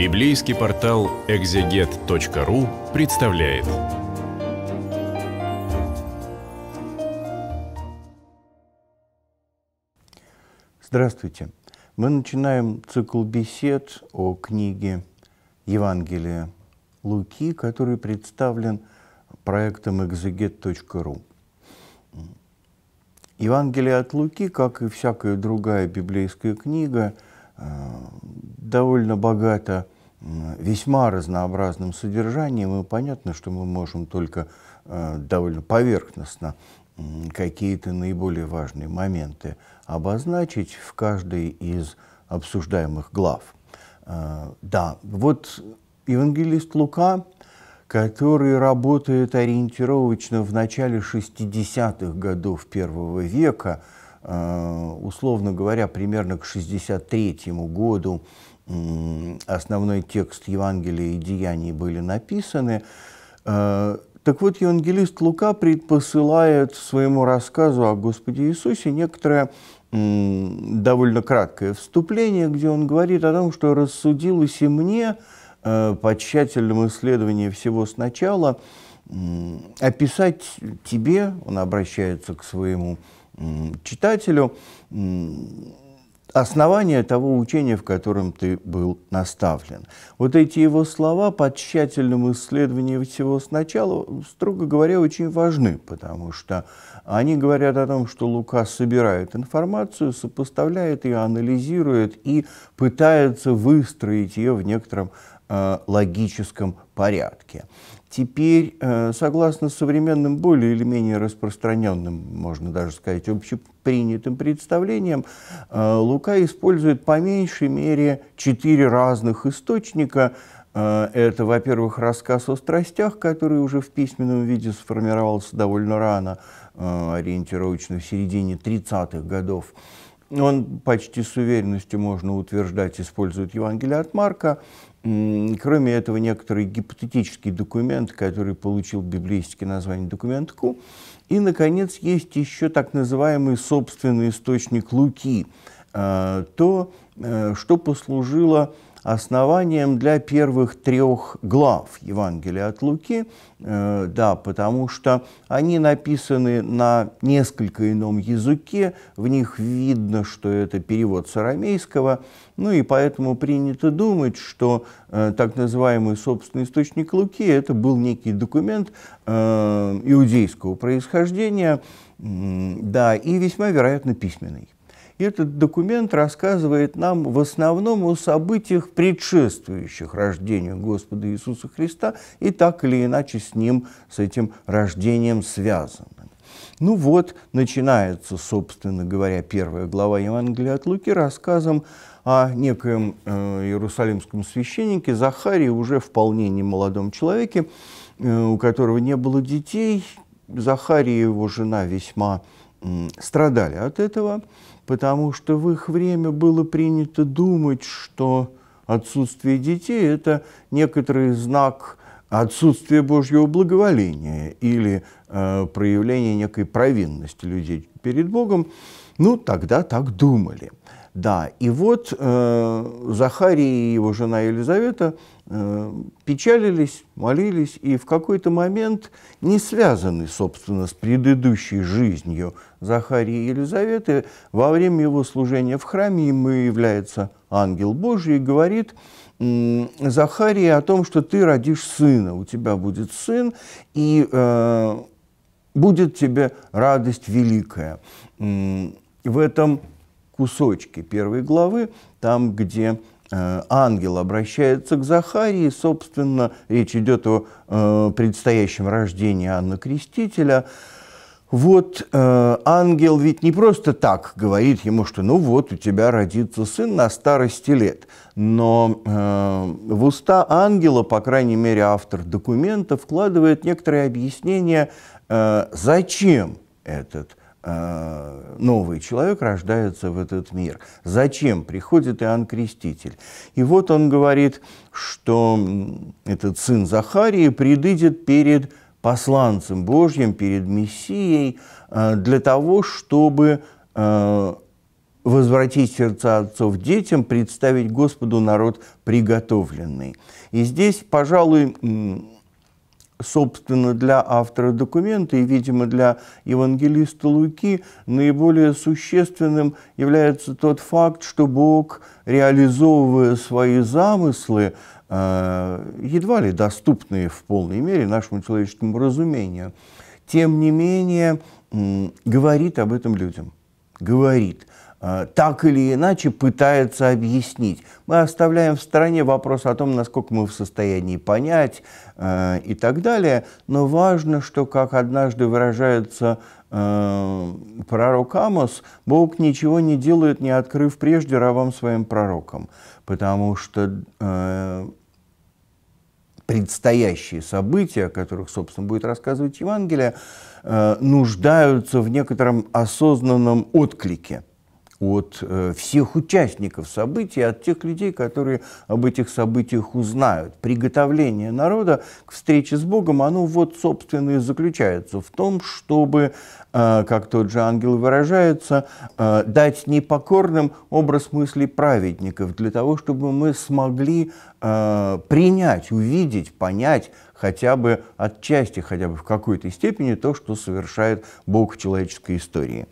Библейский портал экзегет.ру представляет. Здравствуйте. Мы начинаем цикл бесед о книге Евангелия Луки, который представлен проектом экзегет.ру. Евангелие от Луки, как и всякая другая библейская книга – Э, довольно богата э, весьма разнообразным содержанием, и понятно, что мы можем только э, довольно поверхностно какие-то наиболее важные моменты обозначить в каждой из обсуждаемых глав. Да, вот евангелист Лука, который работает ориентировочно в начале 60-х годов первого века – Э, условно говоря, примерно к 63 году основной текст Евангелия и Деяний были написаны. Э, так вот, евангелист Лука предпосылает своему рассказу о Господе Иисусе некоторое довольно краткое вступление, где он говорит о том, что рассудилось и мне э, по тщательному исследованию всего сначала описать тебе, он обращается к своему читателю основание того учения, в котором ты был наставлен. Вот эти его слова по тщательному исследованию всего сначала, строго говоря, очень важны, потому что они говорят о том, что Лука собирает информацию, сопоставляет ее, анализирует и пытается выстроить ее в некотором э, логическом порядке. Теперь, э, согласно современным, более или менее распространенным, можно даже сказать, общепринятым представлениям, э, Лука использует по меньшей мере четыре разных источника. Э, это, во-первых, рассказ о страстях, который уже в письменном виде сформировался довольно рано, ориентировочно в середине 30-х годов он почти с уверенностью, можно утверждать, использует Евангелие от Марка. Кроме этого, некоторый гипотетический документ, который получил библейское название документ Ку. И, наконец, есть еще так называемый собственный источник Луки, а, то, э, что послужило основанием для первых трех глав Евангелия от Луки, э, да, потому что они написаны на несколько ином языке, в них видно, что это перевод с арамейского, ну и поэтому принято думать, что э, так называемый собственный источник Луки – это был некий документ э, иудейского происхождения, да, и весьма вероятно письменный. И этот документ рассказывает нам в основном о событиях, предшествующих рождению Господа Иисуса Христа и так или иначе с ним, с этим рождением связанными. Ну вот, начинается, собственно говоря, первая глава Евангелия от Луки рассказом о некоем э, иерусалимском священнике Захарии, уже вполне немолодом человеке, э, у которого не было детей. Захария его жена весьма страдали от этого, потому что в их время было принято думать, что отсутствие детей – это некоторый знак отсутствия Божьего благоволения или э, проявление некой провинности людей перед Богом. Ну, тогда так думали – да, и вот э, Захарий и его жена Елизавета э, печалились, молились, и в какой-то момент не связаны, собственно, с предыдущей жизнью Захарии и Елизаветы. Во время его служения в храме ему является ангел Божий и говорит э, Захарии о том, что ты родишь сына, у тебя будет сын, и э, будет тебе радость великая. Э, в этом кусочки первой главы, там, где э, ангел обращается к Захарии, собственно, речь идет о э, предстоящем рождении Анна Крестителя. Вот э, ангел ведь не просто так говорит ему, что ну вот у тебя родится сын на старости лет, но э, в уста ангела, по крайней мере автор документа, вкладывает некоторые объяснения, э, зачем этот Э, новый человек рождается в этот мир. Зачем приходит Иоанн Креститель? И вот он говорит, что этот сын Захарии предыдет перед посланцем Божьим, перед Мессией, э, для того, чтобы э, возвратить сердца отцов детям, представить Господу народ приготовленный. И здесь, пожалуй, собственно, для автора документа и, видимо, для евангелиста Луки наиболее существенным является тот факт, что Бог, реализовывая свои замыслы, э, едва ли доступные в полной мере нашему человеческому разумению, тем не менее говорит об этом людям. Говорит. Э, так или иначе пытается объяснить. Мы оставляем в стороне вопрос о том, насколько мы в состоянии понять э, и так далее, но важно, что, как однажды выражается э, пророк Амос, Бог ничего не делает, не открыв прежде рабам своим пророкам, потому что э, предстоящие события, о которых, собственно, будет рассказывать Евангелие, э, нуждаются в некотором осознанном отклике – от э, всех участников событий, от тех людей, которые об этих событиях узнают. Приготовление народа к встрече с Богом, оно вот, собственно, и заключается в том, чтобы, э, как тот же ангел выражается, э, дать непокорным образ мыслей праведников, для того, чтобы мы смогли принять, увидеть, понять, хотя бы отчасти, хотя бы в какой-то степени то, что совершает Бог в человеческой истории.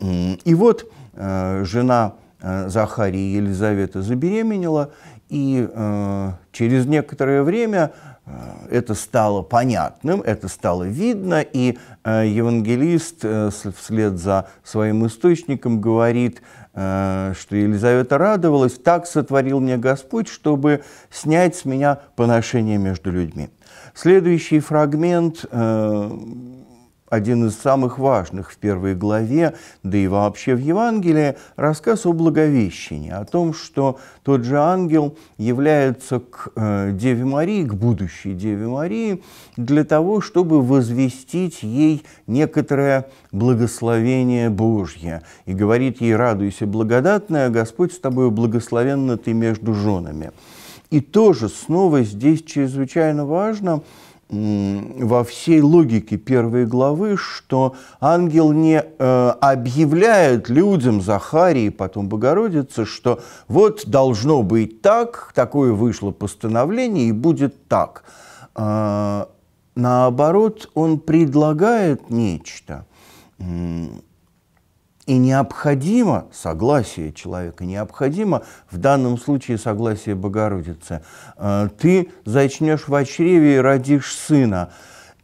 И вот Э, жена э, Захарии Елизавета забеременела, и э, через некоторое время это стало понятным, это стало видно, и евангелист вслед за своим источником говорит, что Елизавета радовалась, так сотворил мне Господь, чтобы снять с меня поношение между людьми. Следующий фрагмент один из самых важных в первой главе, да и вообще в Евангелии, рассказ о Благовещении, о том, что тот же ангел является к э, Деве Марии, к будущей Деве Марии, для того, чтобы возвестить ей некоторое благословение Божье. И говорит ей, радуйся, благодатная, Господь с тобой благословенна ты между женами. И тоже снова здесь чрезвычайно важно – во всей логике первой главы, что ангел не э, объявляет людям Захарии, потом Богородице, что вот должно быть так, такое вышло постановление и будет так. Э, наоборот, он предлагает нечто. И необходимо согласие человека, необходимо в данном случае согласие Богородицы. Э, ты зачнешь в чреве и родишь сына.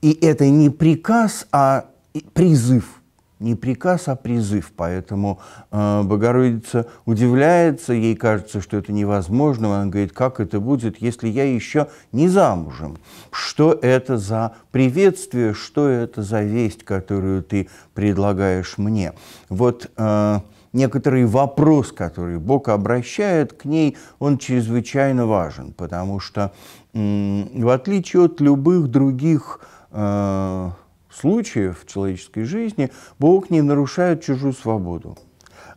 И это не приказ, а призыв – не приказ, а призыв. Поэтому э, Богородица удивляется, ей кажется, что это невозможно. Она говорит, как это будет, если я еще не замужем? Что это за приветствие, что это за весть, которую ты предлагаешь мне? Вот э, некоторый вопрос, который Бог обращает к ней, он чрезвычайно важен, потому что э, в отличие от любых других э, случаев в человеческой жизни Бог не нарушает чужую свободу.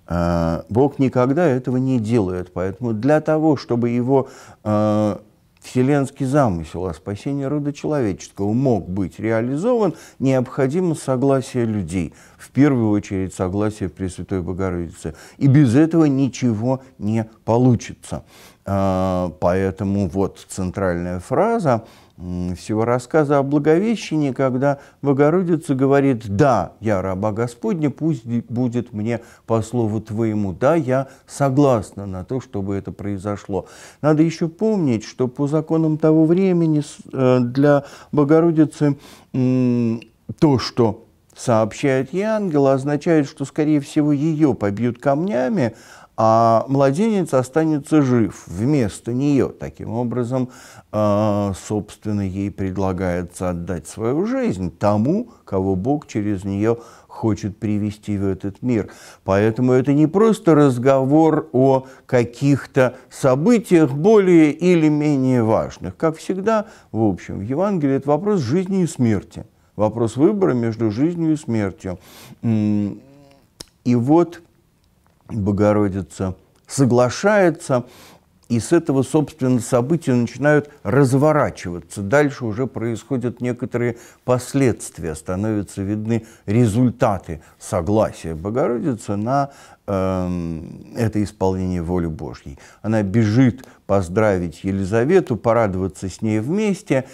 А, Бог никогда этого не делает, поэтому для того, чтобы его а, вселенский замысел о спасении рода человеческого мог быть реализован, необходимо согласие людей, в первую очередь согласие Пресвятой Богородицы. И без этого ничего не получится. А, поэтому вот центральная фраза всего рассказа о Благовещении, когда Богородица говорит «Да, я раба Господня, пусть будет мне по слову Твоему, да, я согласна на то, чтобы это произошло». Надо еще помнить, что по законам того времени э, для Богородицы то, что сообщает ей ангел, означает, что, скорее всего, ее побьют камнями, а младенец останется жив вместо нее. Таким образом, а, собственно, ей предлагается отдать свою жизнь тому, кого Бог через нее хочет привести в этот мир. Поэтому это не просто разговор о каких-то событиях более или менее важных. Как всегда, в общем, в Евангелии это вопрос жизни и смерти, вопрос выбора между жизнью и смертью. И вот Богородица соглашается, и с этого, собственно, события начинают разворачиваться. Дальше уже происходят некоторые последствия, становятся видны результаты согласия Богородицы на э, это исполнение воли Божьей. Она бежит поздравить Елизавету, порадоваться с ней вместе.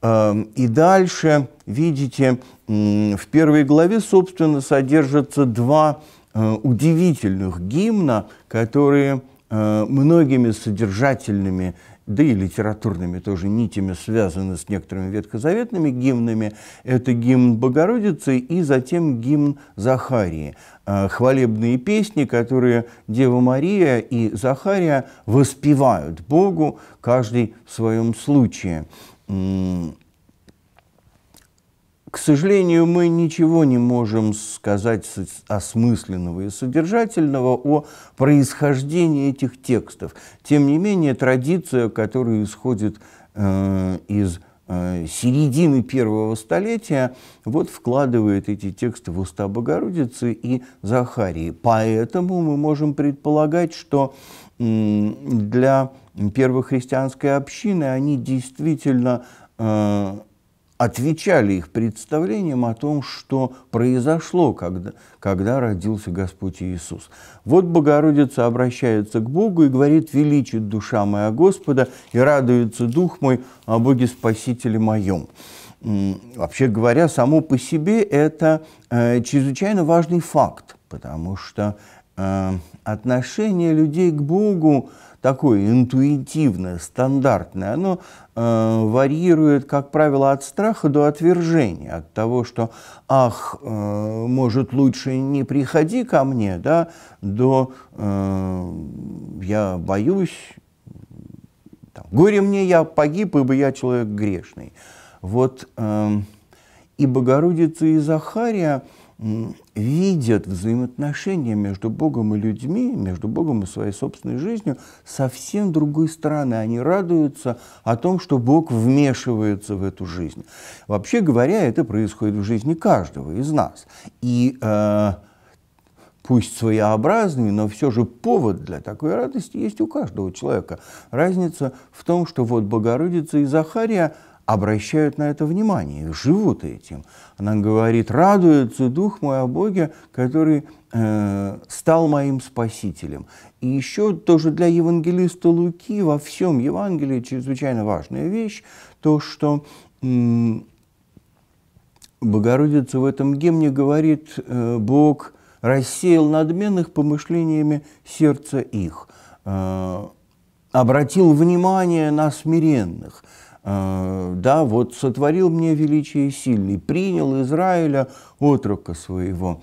Э, и дальше, видите, в первой главе, собственно, содержатся два Э, удивительных гимна, которые э, многими содержательными, да и литературными тоже нитями связаны с некоторыми ветхозаветными гимнами. Это гимн Богородицы и затем гимн Захарии. Э, хвалебные песни, которые Дева Мария и Захария воспевают Богу, каждый в своем случае. К сожалению, мы ничего не можем сказать осмысленного и содержательного о происхождении этих текстов. Тем не менее, традиция, которая исходит э, из э, середины первого столетия, вот вкладывает эти тексты в уста Богородицы и Захарии. Поэтому мы можем предполагать, что э, для первохристианской общины они действительно э, отвечали их представлениям о том, что произошло, когда, когда родился Господь Иисус. Вот Богородица обращается к Богу и говорит, «Величит душа моя Господа, и радуется дух мой о Боге Спасителе моем». Вообще говоря, само по себе это э, чрезвычайно важный факт потому что э, отношение людей к Богу такое интуитивное, стандартное, оно э, варьирует, как правило, от страха до отвержения, от того, что «ах, э, может, лучше не приходи ко мне», да, до э, «я боюсь», там, «горе мне, я погиб, ибо я человек грешный». Вот э, и Богородица, и Захария – видят взаимоотношения между Богом и людьми, между Богом и своей собственной жизнью совсем другой стороны. Они радуются о том, что Бог вмешивается в эту жизнь. Вообще говоря, это происходит в жизни каждого из нас. И э, пусть своеобразный, но все же повод для такой радости есть у каждого человека. Разница в том, что вот Богородица и Захария – обращают на это внимание, живут этим. Она говорит, радуется дух мой о Боге, который э, стал моим спасителем. И еще тоже для евангелиста Луки во всем Евангелии чрезвычайно важная вещь, то, что э, Богородица в этом гимне говорит, э, Бог рассеял надменных помышлениями сердца их, э, обратил внимание на смиренных – Э, да, вот сотворил мне величие сильный, принял Израиля отрока своего.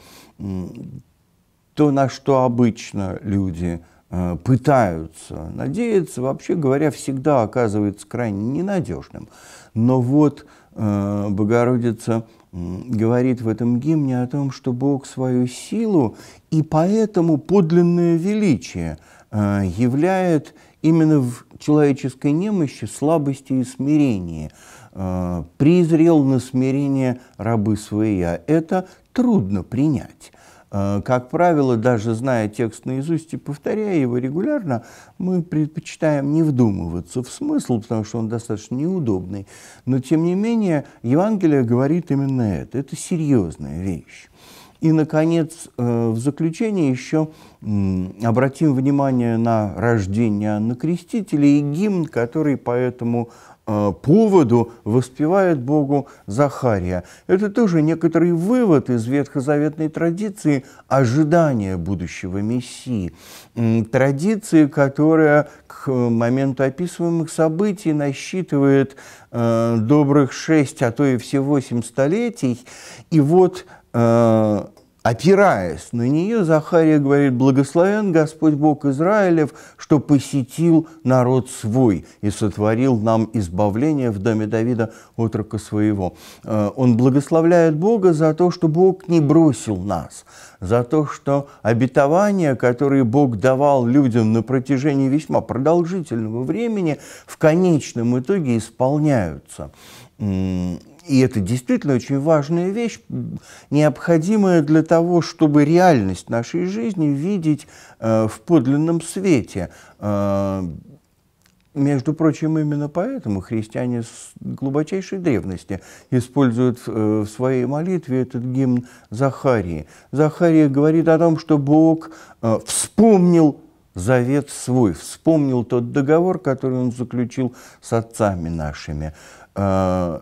То, на что обычно люди э, пытаются надеяться, вообще говоря, всегда оказывается крайне ненадежным. Но вот э, Богородица говорит в этом гимне о том, что Бог свою силу и поэтому подлинное величие являет именно в человеческой немощи, слабости и смирении. А, призрел на смирение рабы свои. А это трудно принять. А, как правило, даже зная текст наизусть и повторяя его регулярно, мы предпочитаем не вдумываться в смысл, потому что он достаточно неудобный. Но, тем не менее, Евангелие говорит именно это. Это серьезная вещь. И, наконец, э, в заключение еще обратим внимание на рождение Анны Крестителя и гимн, который по этому э, поводу воспевает Богу Захария. Это тоже некоторый вывод из ветхозаветной традиции ожидания будущего Мессии. Традиции, которая к моменту описываемых событий насчитывает э, добрых шесть, а то и все восемь столетий. И вот Э, опираясь на нее, Захария говорит, «Благословен Господь Бог Израилев, что посетил народ свой и сотворил нам избавление в доме Давида, отрока своего». Э, он благословляет Бога за то, что Бог не бросил нас, за то, что обетования, которые Бог давал людям на протяжении весьма продолжительного времени, в конечном итоге исполняются. И это действительно очень важная вещь, необходимая для того, чтобы реальность нашей жизни видеть э, в подлинном свете. Э, между прочим, именно поэтому христиане с глубочайшей древности используют э, в своей молитве этот гимн Захарии. Захария говорит о том, что Бог э, вспомнил завет свой, вспомнил тот договор, который он заключил с отцами нашими. Э,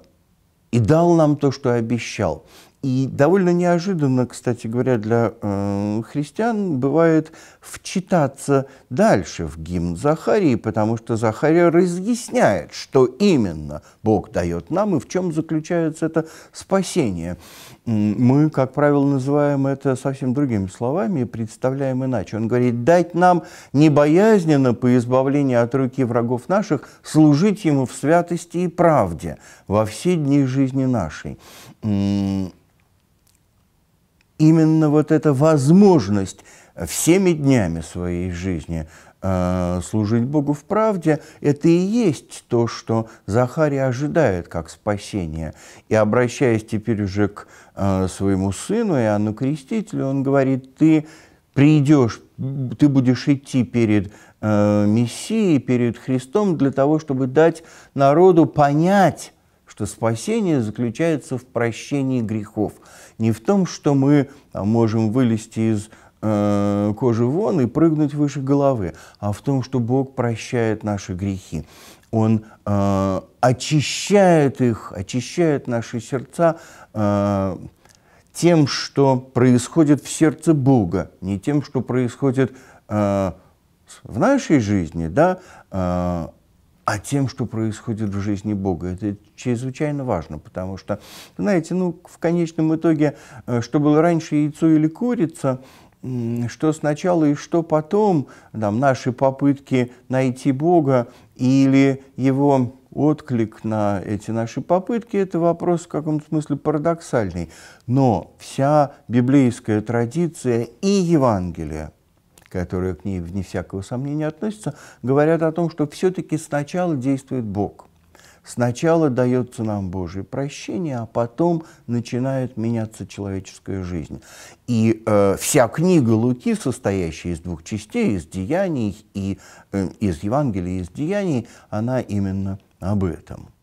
и дал нам то, что обещал. И довольно неожиданно, кстати говоря, для э, христиан бывает вчитаться дальше в гимн Захарии, потому что Захария разъясняет, что именно Бог дает нам и в чем заключается это спасение мы, как правило, называем это совсем другими словами и представляем иначе. Он говорит, дать нам небоязненно по избавлению от руки врагов наших служить ему в святости и правде во все дни жизни нашей. Именно вот эта возможность всеми днями своей жизни Э, служить Богу в правде, это и есть то, что Захария ожидает как спасение. И обращаясь теперь уже к э, своему сыну Иоанну Крестителю, он говорит, ты придешь, ты будешь идти перед э, Мессией, перед Христом для того, чтобы дать народу понять, что спасение заключается в прощении грехов. Не в том, что мы а, можем вылезти из Э, кожи вон и прыгнуть выше головы, а в том, что Бог прощает наши грехи. Он э, очищает их, очищает наши сердца э, тем, что происходит в сердце Бога, не тем, что происходит э, в нашей жизни, да, э, а тем, что происходит в жизни Бога. Это чрезвычайно важно, потому что, знаете, ну, в конечном итоге, э, что было раньше, яйцо или курица – что сначала и что потом, там, наши попытки найти Бога или его отклик на эти наши попытки, это вопрос в каком-то смысле парадоксальный. Но вся библейская традиция и Евангелие, которые к ней, вне всякого сомнения, относятся, говорят о том, что все-таки сначала действует Бог – Сначала дается нам Божье прощение, а потом начинает меняться человеческая жизнь. И э, вся книга Луки, состоящая из двух частей, из деяний и э, из Евангелия, из деяний, она именно об этом.